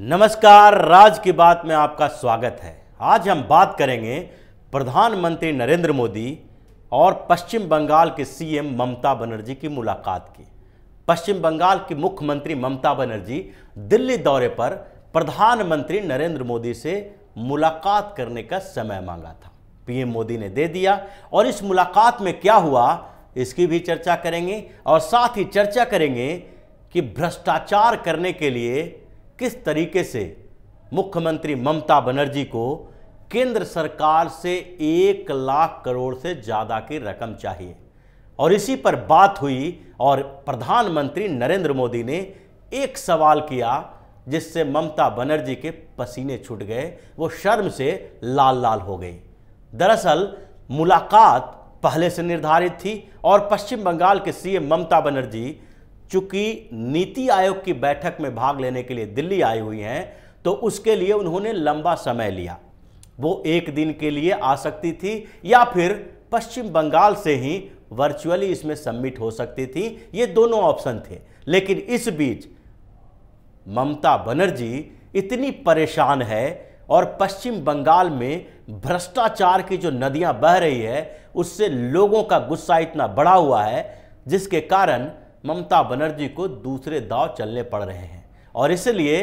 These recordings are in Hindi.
नमस्कार राज की बात में आपका स्वागत है आज हम बात करेंगे प्रधानमंत्री नरेंद्र मोदी और पश्चिम बंगाल के सीएम ममता बनर्जी की मुलाकात की पश्चिम बंगाल की मुख्यमंत्री ममता बनर्जी दिल्ली दौरे पर प्रधानमंत्री नरेंद्र मोदी से मुलाकात करने का समय मांगा था पीएम मोदी ने दे दिया और इस मुलाकात में क्या हुआ इसकी भी चर्चा करेंगे और साथ ही चर्चा करेंगे कि भ्रष्टाचार करने के लिए किस तरीके से मुख्यमंत्री ममता बनर्जी को केंद्र सरकार से एक लाख करोड़ से ज़्यादा की रकम चाहिए और इसी पर बात हुई और प्रधानमंत्री नरेंद्र मोदी ने एक सवाल किया जिससे ममता बनर्जी के पसीने छूट गए वो शर्म से लाल लाल हो गई दरअसल मुलाकात पहले से निर्धारित थी और पश्चिम बंगाल के सीएम ममता बनर्जी चूंकि नीति आयोग की बैठक में भाग लेने के लिए दिल्ली आई हुई हैं तो उसके लिए उन्होंने लंबा समय लिया वो एक दिन के लिए आ सकती थी या फिर पश्चिम बंगाल से ही वर्चुअली इसमें सबमिट हो सकती थी ये दोनों ऑप्शन थे लेकिन इस बीच ममता बनर्जी इतनी परेशान है और पश्चिम बंगाल में भ्रष्टाचार की जो नदियां बह रही है उससे लोगों का गुस्सा इतना बढ़ा हुआ है जिसके कारण ममता बनर्जी को दूसरे दाव चलने पड़ रहे हैं और इसलिए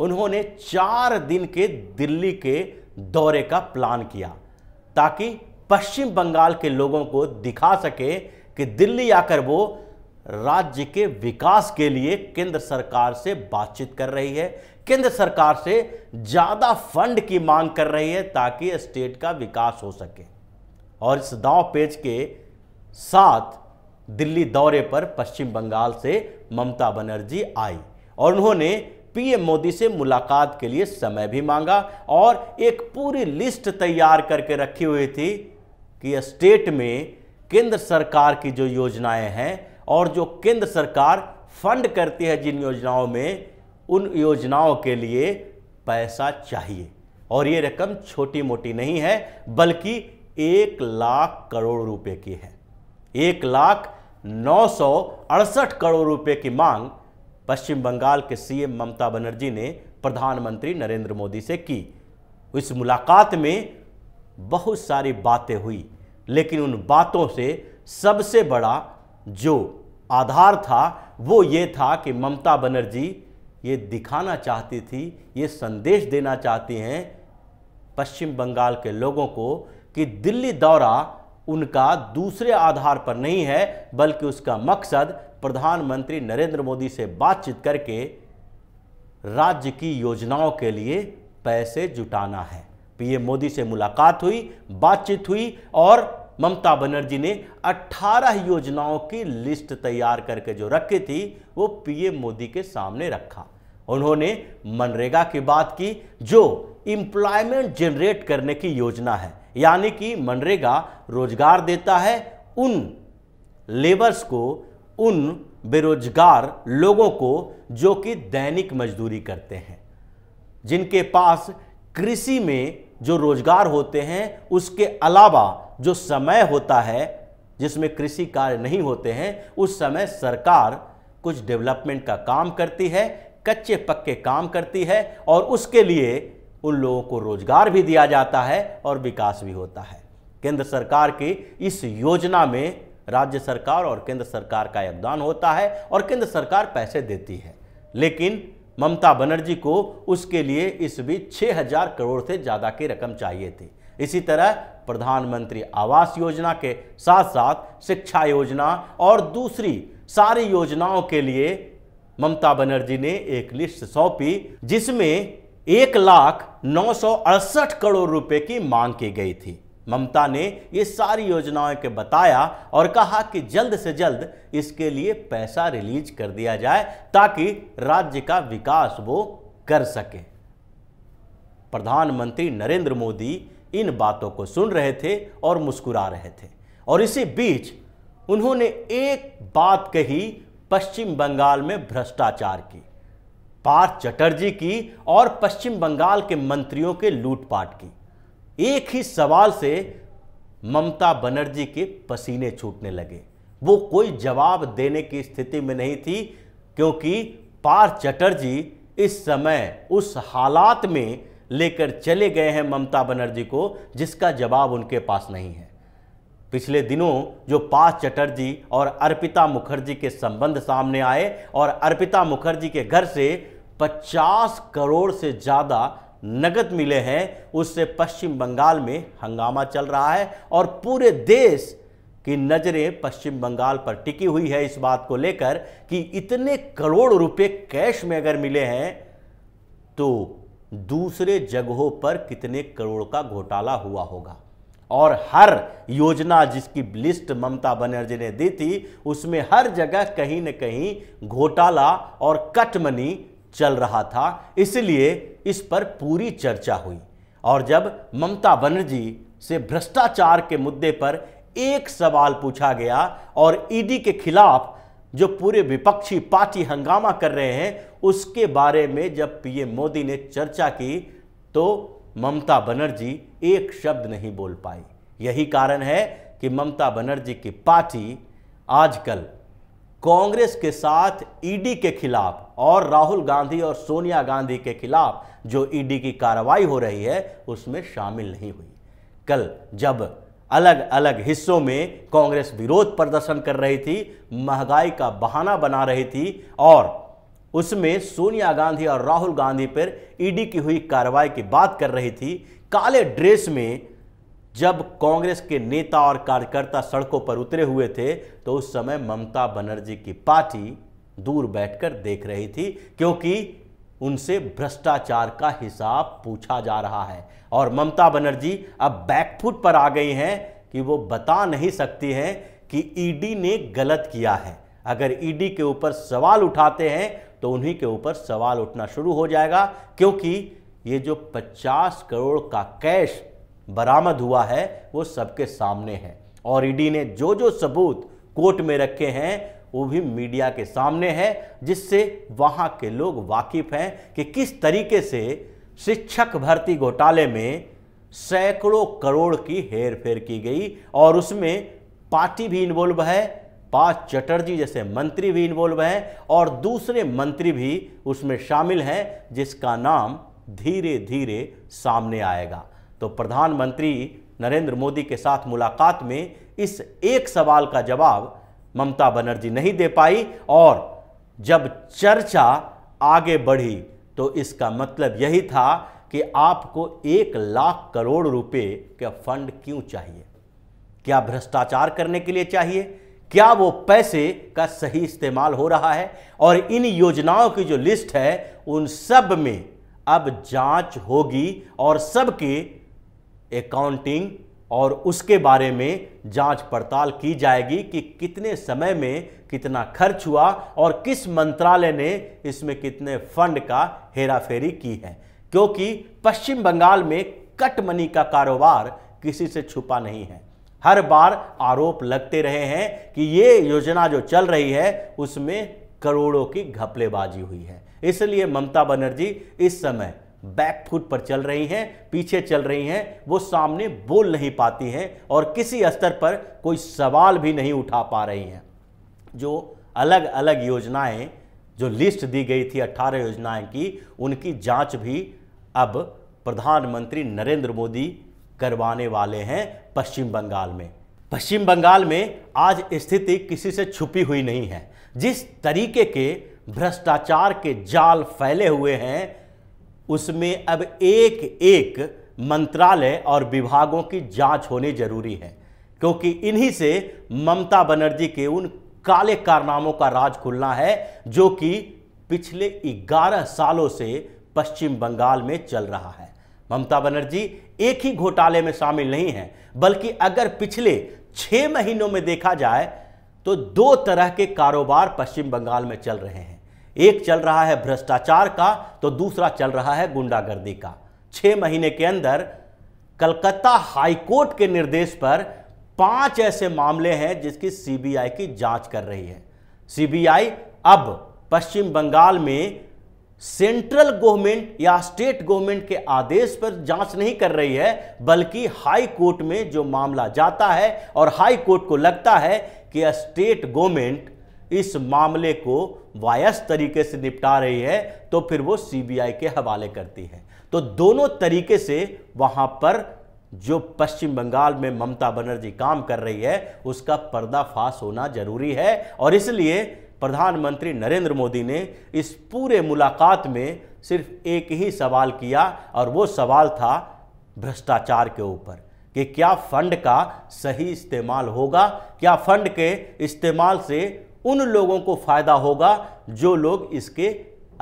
उन्होंने चार दिन के दिल्ली के दौरे का प्लान किया ताकि पश्चिम बंगाल के लोगों को दिखा सके कि दिल्ली आकर वो राज्य के विकास के लिए केंद्र सरकार से बातचीत कर रही है केंद्र सरकार से ज़्यादा फंड की मांग कर रही है ताकि स्टेट का विकास हो सके और इस दाव पेज के साथ दिल्ली दौरे पर पश्चिम बंगाल से ममता बनर्जी आई और उन्होंने पीएम मोदी से मुलाकात के लिए समय भी मांगा और एक पूरी लिस्ट तैयार करके रखी हुई थी कि स्टेट में केंद्र सरकार की जो योजनाएं हैं और जो केंद्र सरकार फंड करती है जिन योजनाओं में उन योजनाओं के लिए पैसा चाहिए और ये रकम छोटी मोटी नहीं है बल्कि एक लाख करोड़ रुपए की है एक लाख नौ करोड़ रुपए की मांग पश्चिम बंगाल के सीएम ममता बनर्जी ने प्रधानमंत्री नरेंद्र मोदी से की इस मुलाकात में बहुत सारी बातें हुई लेकिन उन बातों से सबसे बड़ा जो आधार था वो ये था कि ममता बनर्जी ये दिखाना चाहती थी ये संदेश देना चाहती हैं पश्चिम बंगाल के लोगों को कि दिल्ली दौरा उनका दूसरे आधार पर नहीं है बल्कि उसका मकसद प्रधानमंत्री नरेंद्र मोदी से बातचीत करके राज्य की योजनाओं के लिए पैसे जुटाना है पीएम मोदी से मुलाकात हुई बातचीत हुई और ममता बनर्जी ने 18 योजनाओं की लिस्ट तैयार करके जो रखी थी वो पीएम मोदी के सामने रखा उन्होंने मनरेगा की बात की जो इंप्लायमेंट जनरेट करने की योजना है यानी कि मनरेगा रोजगार देता है उन लेबर्स को उन बेरोजगार लोगों को जो कि दैनिक मजदूरी करते हैं जिनके पास कृषि में जो रोजगार होते हैं उसके अलावा जो समय होता है जिसमें कृषि कार्य नहीं होते हैं उस समय सरकार कुछ डेवलपमेंट का काम करती है कच्चे पक्के काम करती है और उसके लिए उन लोगों को रोजगार भी दिया जाता है और विकास भी होता है केंद्र सरकार की इस योजना में राज्य सरकार और केंद्र सरकार का योगदान होता है और केंद्र सरकार पैसे देती है लेकिन ममता बनर्जी को उसके लिए इस बीच छः हजार करोड़ से ज़्यादा की रकम चाहिए थी इसी तरह प्रधानमंत्री आवास योजना के साथ साथ शिक्षा योजना और दूसरी सारी योजनाओं के लिए ममता बनर्जी ने एक लिस्ट सौंपी जिसमें एक लाख नौ सौ अड़सठ करोड़ रुपए की मांग की गई थी ममता ने ये सारी योजनाओं के बताया और कहा कि जल्द से जल्द इसके लिए पैसा रिलीज कर दिया जाए ताकि राज्य का विकास वो कर सके प्रधानमंत्री नरेंद्र मोदी इन बातों को सुन रहे थे और मुस्कुरा रहे थे और इसी बीच उन्होंने एक बात कही पश्चिम बंगाल में भ्रष्टाचार की पार्थ चटर्जी की और पश्चिम बंगाल के मंत्रियों के लूटपाट की एक ही सवाल से ममता बनर्जी के पसीने छूटने लगे वो कोई जवाब देने की स्थिति में नहीं थी क्योंकि पार्थ चटर्जी इस समय उस हालात में लेकर चले गए हैं ममता बनर्जी को जिसका जवाब उनके पास नहीं है पिछले दिनों जो पार्थ चटर्जी और अर्पिता मुखर्जी के संबंध सामने आए और अर्पिता मुखर्जी के घर से 50 करोड़ से ज़्यादा नगद मिले हैं उससे पश्चिम बंगाल में हंगामा चल रहा है और पूरे देश की नज़रें पश्चिम बंगाल पर टिकी हुई है इस बात को लेकर कि इतने करोड़ रुपए कैश में अगर मिले हैं तो दूसरे जगहों पर कितने करोड़ का घोटाला हुआ होगा और हर योजना जिसकी लिस्ट ममता बनर्जी ने दी थी उसमें हर जगह कहीं न कहीं घोटाला और कट मनी चल रहा था इसलिए इस पर पूरी चर्चा हुई और जब ममता बनर्जी से भ्रष्टाचार के मुद्दे पर एक सवाल पूछा गया और ईडी के खिलाफ जो पूरे विपक्षी पार्टी हंगामा कर रहे हैं उसके बारे में जब पीएम मोदी ने चर्चा की तो ममता बनर्जी एक शब्द नहीं बोल पाई यही कारण है कि ममता बनर्जी की पार्टी आजकल कांग्रेस के साथ ईडी के खिलाफ और राहुल गांधी और सोनिया गांधी के खिलाफ जो ईडी की कार्रवाई हो रही है उसमें शामिल नहीं हुई कल जब अलग अलग हिस्सों में कांग्रेस विरोध प्रदर्शन कर रही थी महंगाई का बहाना बना रही थी और उसमें सोनिया गांधी और राहुल गांधी पर ईडी की हुई कार्रवाई की बात कर रही थी काले ड्रेस में जब कांग्रेस के नेता और कार्यकर्ता सड़कों पर उतरे हुए थे तो उस समय ममता बनर्जी की पार्टी दूर बैठकर देख रही थी क्योंकि उनसे भ्रष्टाचार का हिसाब पूछा जा रहा है और ममता बनर्जी अब बैकफुट पर आ गई हैं कि वो बता नहीं सकती हैं कि ईडी e ने गलत किया है अगर ईडी e के ऊपर सवाल उठाते हैं तो उन्हीं के ऊपर सवाल उठना शुरू हो जाएगा क्योंकि ये जो 50 करोड़ का कैश बरामद हुआ है वो सबके सामने है और ईडी e ने जो जो सबूत कोर्ट में रखे हैं वो भी मीडिया के सामने है जिससे वहाँ के लोग वाकिफ़ हैं कि किस तरीके से शिक्षक भर्ती घोटाले में सैकड़ों करोड़ की हेर फेर की गई और उसमें पार्टी भी इन्वॉल्व है पा चटर्जी जैसे मंत्री भी इन्वॉल्व हैं और दूसरे मंत्री भी उसमें शामिल हैं जिसका नाम धीरे धीरे सामने आएगा तो प्रधानमंत्री नरेंद्र मोदी के साथ मुलाकात में इस एक सवाल का जवाब ममता बनर्जी नहीं दे पाई और जब चर्चा आगे बढ़ी तो इसका मतलब यही था कि आपको एक लाख करोड़ रुपए का फंड क्यों चाहिए क्या भ्रष्टाचार करने के लिए चाहिए क्या वो पैसे का सही इस्तेमाल हो रहा है और इन योजनाओं की जो लिस्ट है उन सब में अब जांच होगी और सबके अकाउंटिंग और उसके बारे में जांच पड़ताल की जाएगी कि कितने समय में कितना खर्च हुआ और किस मंत्रालय ने इसमें कितने फंड का हेराफेरी की है क्योंकि पश्चिम बंगाल में कट मनी का कारोबार किसी से छुपा नहीं है हर बार आरोप लगते रहे हैं कि ये योजना जो चल रही है उसमें करोड़ों की घपलेबाजी हुई है इसलिए ममता बनर्जी इस समय बैक फुट पर चल रही हैं पीछे चल रही हैं वो सामने बोल नहीं पाती हैं और किसी स्तर पर कोई सवाल भी नहीं उठा पा रही हैं जो अलग अलग योजनाएं जो लिस्ट दी गई थी 18 योजनाएं की उनकी जांच भी अब प्रधानमंत्री नरेंद्र मोदी करवाने वाले हैं पश्चिम बंगाल में पश्चिम बंगाल में आज स्थिति किसी से छुपी हुई नहीं है जिस तरीके के भ्रष्टाचार के जाल फैले हुए हैं उसमें अब एक एक मंत्रालय और विभागों की जांच होनी जरूरी है क्योंकि इन्हीं से ममता बनर्जी के उन काले कारनामों का राज खुलना है जो कि पिछले 11 सालों से पश्चिम बंगाल में चल रहा है ममता बनर्जी एक ही घोटाले में शामिल नहीं है बल्कि अगर पिछले छः महीनों में देखा जाए तो दो तरह के कारोबार पश्चिम बंगाल में चल रहे हैं एक चल रहा है भ्रष्टाचार का तो दूसरा चल रहा है गुंडागर्दी का छह महीने के अंदर कलकत्ता हाईकोर्ट के निर्देश पर पांच ऐसे मामले हैं जिसकी सीबीआई की जांच कर रही है सीबीआई अब पश्चिम बंगाल में सेंट्रल गवर्नमेंट या स्टेट गवर्नमेंट के आदेश पर जांच नहीं कर रही है बल्कि हाई कोर्ट में जो मामला जाता है और हाई कोर्ट को लगता है कि स्टेट गवर्नमेंट इस मामले को वायस तरीके से निपटा रही है तो फिर वो सीबीआई के हवाले करती है तो दोनों तरीके से वहां पर जो पश्चिम बंगाल में ममता बनर्जी काम कर रही है उसका पर्दाफाश होना जरूरी है और इसलिए प्रधानमंत्री नरेंद्र मोदी ने इस पूरे मुलाकात में सिर्फ एक ही सवाल किया और वो सवाल था भ्रष्टाचार के ऊपर कि क्या फंड का सही इस्तेमाल होगा क्या फंड के इस्तेमाल से उन लोगों को फ़ायदा होगा जो लोग इसके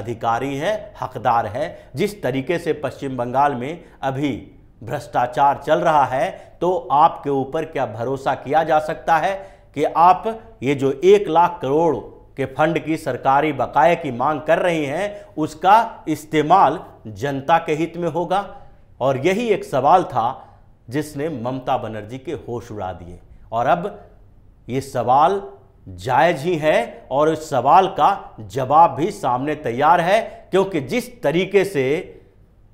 अधिकारी हैं हकदार हैं जिस तरीके से पश्चिम बंगाल में अभी भ्रष्टाचार चल रहा है तो आपके ऊपर क्या भरोसा किया जा सकता है कि आप ये जो एक लाख करोड़ के फंड की सरकारी बकाए की मांग कर रही हैं उसका इस्तेमाल जनता के हित में होगा और यही एक सवाल था जिसने ममता बनर्जी के होश उड़ा दिए और अब ये सवाल जायज ही है और इस सवाल का जवाब भी सामने तैयार है क्योंकि जिस तरीके से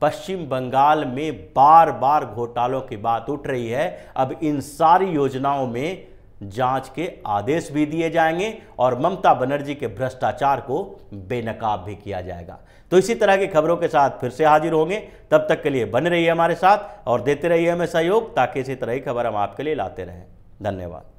पश्चिम बंगाल में बार बार घोटालों की बात उठ रही है अब इन सारी योजनाओं में जांच के आदेश भी दिए जाएंगे और ममता बनर्जी के भ्रष्टाचार को बेनकाब भी किया जाएगा तो इसी तरह की खबरों के साथ फिर से हाजिर होंगे तब तक के लिए बने रहिए हमारे साथ और देते रहिए हमें सहयोग ताकि इसी तरह की खबर हम आपके लिए लाते रहें धन्यवाद